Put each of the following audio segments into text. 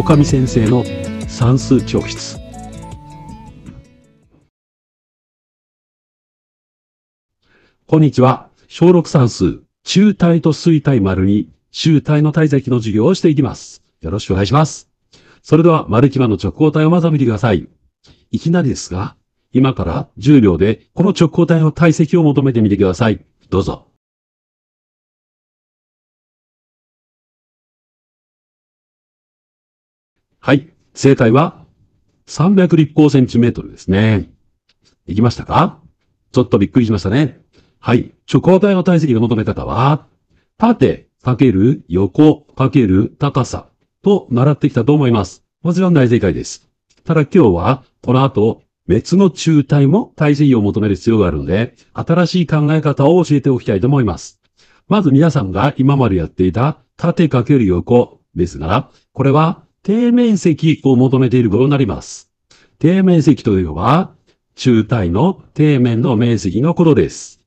狼先生の算数教室こんにちは。小6算数、中体と水体丸に、中体の体積の授業をしていきます。よろしくお願いします。それでは、丸木場の直行体をまず見てください。いきなりですが、今から10秒で、この直行体の体積を求めてみてください。どうぞ。はい。正解は、300立方センチメートルですね。いきましたかちょっとびっくりしましたね。はい。直方体の体積の求め方は、縦×横×高さと習ってきたと思います。もちろん大正解です。ただ今日は、この後、別の中体も体積を求める必要があるので、新しい考え方を教えておきたいと思います。まず皆さんが今までやっていた縦×横ですが、これは底面積を求めていることになります。底面積というのは、中体の底面の面積のことです。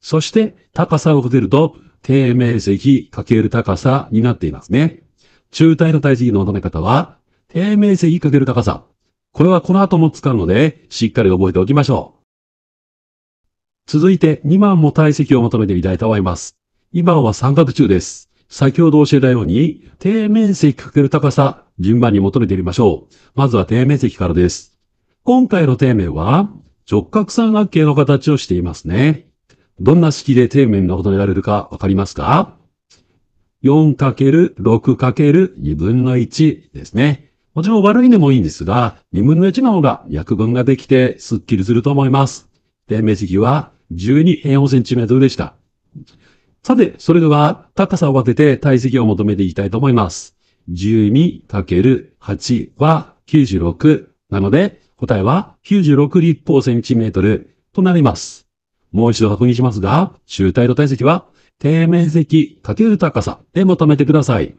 そして、高さをかれると、底面積かける高さになっていますね。中体の体積の求め方は、底面積かける高さ。これはこの後も使うので、しっかり覚えておきましょう。続いて、2番も体積を求めてみたいと思います。2番は三角柱です。先ほど教えたように、底面積かける高さ、順番に求めてみましょう。まずは底面積からです。今回の底面は、直角三角形の形をしていますね。どんな式で底面が求められるかわかりますか ?4×6×2 分の1ですね。もちろん悪いのもいいんですが、2分の1の方が約分ができてスッキリすると思います。底面積は1 2 4トルでした。さて、それでは高さを分けて体積を求めていきたいと思います。12×8 は96。なので、答えは96立方センチメートルとなります。もう一度確認しますが、中体の体積は底面積×高さで求めてください。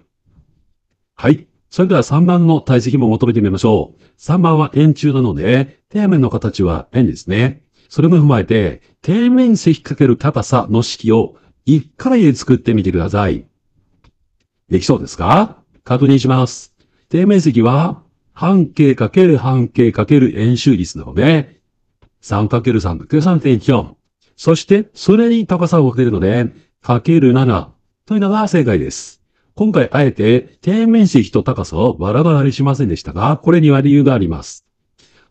はい。それでは3番の体積も求めてみましょう。3番は円柱なので、底面の形は円ですね。それも踏まえて、底面積×高さの式を一回で作ってみてください。できそうですか確認します。底面積は半径かける半径かける円周率なので、3×3 の3.14。そして、それに高さをかけるので、かける7というのが正解です。今回あえて、底面積と高さをバラバラにしませんでしたが、これには理由があります。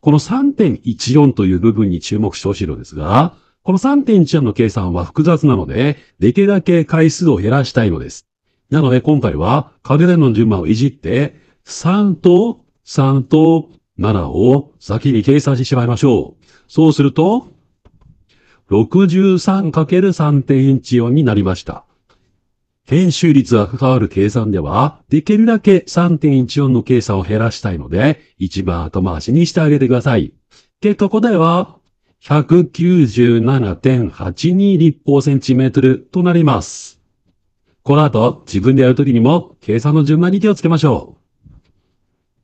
この3.14という部分に注目してほしいのですが、この3.14の計算は複雑なので、できるだけ回数を減らしたいのです。なので今回は、カデレの順番をいじって、3と3と7を先に計算してしまいましょう。そうすると、63×3.14 になりました。編集率が関わる計算では、できるだけ3.14の計算を減らしたいので、一番後回しにしてあげてください。結果答えは197.82立方センチメートルとなります。この後、自分でやるときにも、計算の順番に気をつけましょう。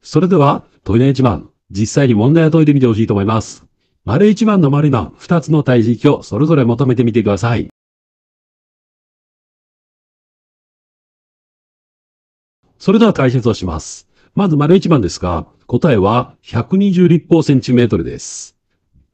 それでは、問い一1番。実際に問題を解いてみてほしいと思います。丸1番の丸の2つの対比比をそれぞれ求めてみてください。それでは解説をします。まず丸1番ですが、答えは120立方センチメートルです。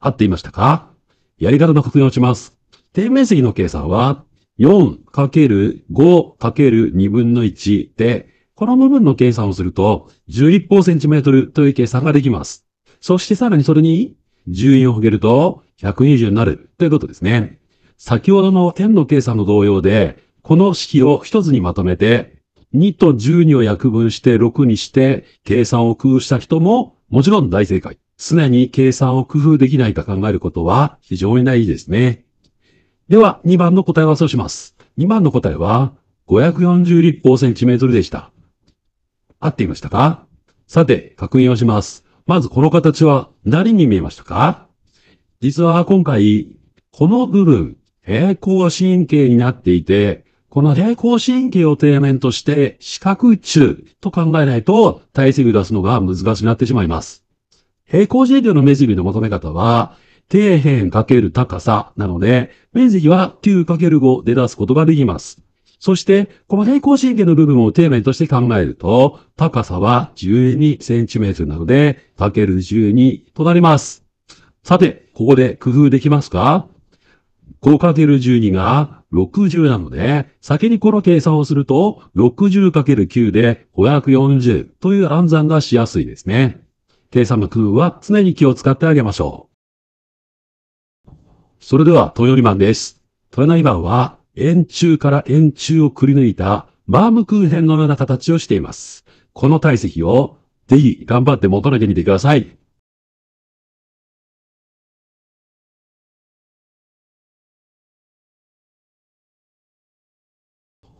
合っていましたかやり方の確認をします。底面積の計算は、4×5×2 分の1で、この部分の計算をすると、1 1方センチメートルという計算ができます。そしてさらにそれに、1位をかけると、120になるということですね。先ほどの点の計算の同様で、この式を一つにまとめて、2と12を約分して6にして、計算を工夫した人も、もちろん大正解。常に計算を工夫できないか考えることは非常にないですね。では、2番の答え合わせをします。2番の答えは、540立方センチメートルでした。合っていましたかさて、確認をします。まずこの形は何に見えましたか実は今回、この部分、平行神経になっていて、この平行神経を底面として四角柱と考えないと体積を出すのが難しくなってしまいます。平行四辺形の面積の求め方は、底辺×高さなので、面積は 9×5 で出すことができます。そして、この平行四辺形の部分を底面として考えると、高さは 12cm なので、×12 となります。さて、ここで工夫できますか 5×12 が60なので、先にこの計算をすると、60×9 で540という暗算がしやすいですね。低砂空は常に気を使ってあげましょう。それでは、トヨリマンです。トヨナイマンは、円柱から円柱をくり抜いた、バームクーヘンのような形をしています。この体積を、ぜひ頑張って求めてみてください。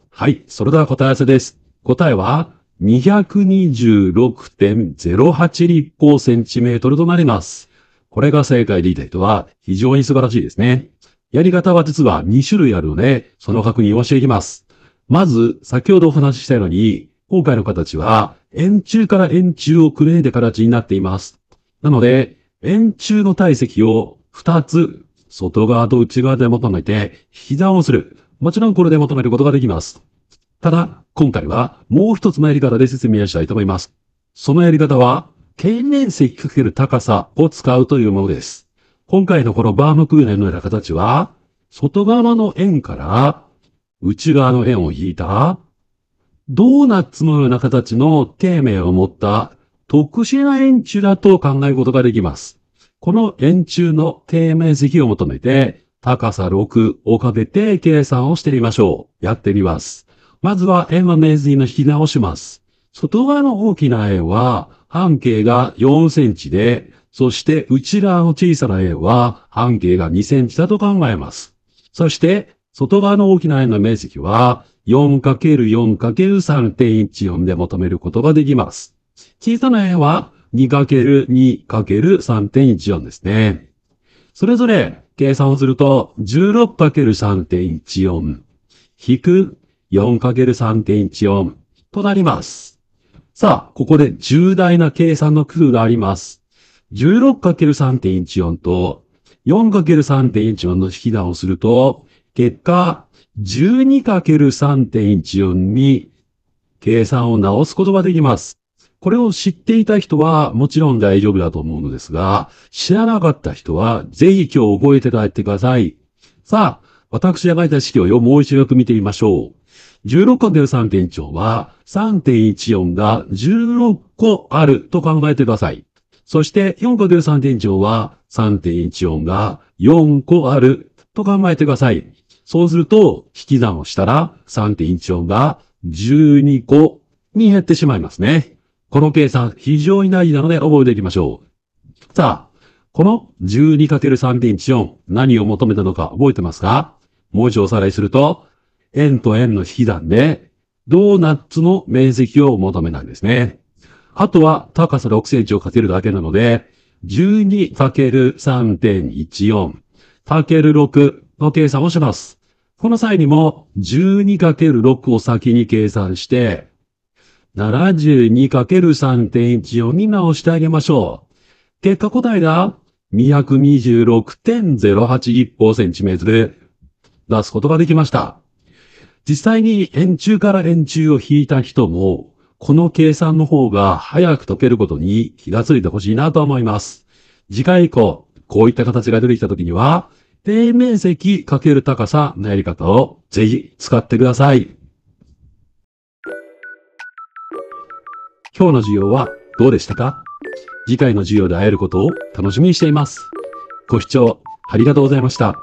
はい、それでは答え合わせです。答えは、226.08立方センチメートルとなります。これが正解でいた人は非常に素晴らしいですね。やり方は実は2種類あるので、その確認をしていきます。まず、先ほどお話ししたように、今回の形は、円柱から円柱をくれーで形になっています。なので、円柱の体積を2つ、外側と内側で求めて、膝をする。もちろんこれで求めることができます。ただ、今回はもう一つのやり方で説明したいと思います。そのやり方は、経年積かける高さを使うというものです。今回のこのバームクーヘンのような形は、外側の円から内側の円を引いた、ドーナツのような形の底面を持った特殊な円柱だと考えることができます。この円柱の底面積を求めて、高さ6をかけて計算をしてみましょう。やってみます。まずは円の面積の引き直します。外側の大きな円は半径が4センチで、そして内側の小さな円は半径が2センチだと考えます。そして、外側の大きな円の面積は 4×4×3.14 で求めることができます。小さな円は 2×2×3.14 ですね。それぞれ計算をすると 16×3.14 引く 4×3.14 となります。さあ、ここで重大な計算の工夫があります。16×3.14 と 4×3.14 の引き算をすると、結果、12×3.14 に計算を直すことができます。これを知っていた人はもちろん大丈夫だと思うのですが、知らなかった人はぜひ今日覚えて帰ってください。さあ、私が書いた式をもう一度よく見てみましょう。16個出る3.1兆は、3.14が16個あると考えてください。そして4個出る3.1兆は、3.14が4個あると考えてください。そうすると、引き算をしたら、3.14が12個に減ってしまいますね。この計算、非常に大事なので覚えていきましょう。さあ、この 12×3.14 何を求めたのか覚えてますかもう一度おさらいすると、円と円の引き算で、ドーナツの面積を求めないんですね。あとは高さ6センチをかけるだけなので、12×3.14 かける6の計算をします。この際にも 12×6 を先に計算して、72×3.14 に直してあげましょう。結果答えが226.081方センチメートル出すことができました。実際に円柱から円柱を引いた人も、この計算の方が早く解けることに気がついてほしいなと思います。次回以降、こういった形が出てきたときには、底面積×高さのやり方をぜひ使ってください。今日の授業はどうでしたか次回の授業で会えることを楽しみにしています。ご視聴ありがとうございました。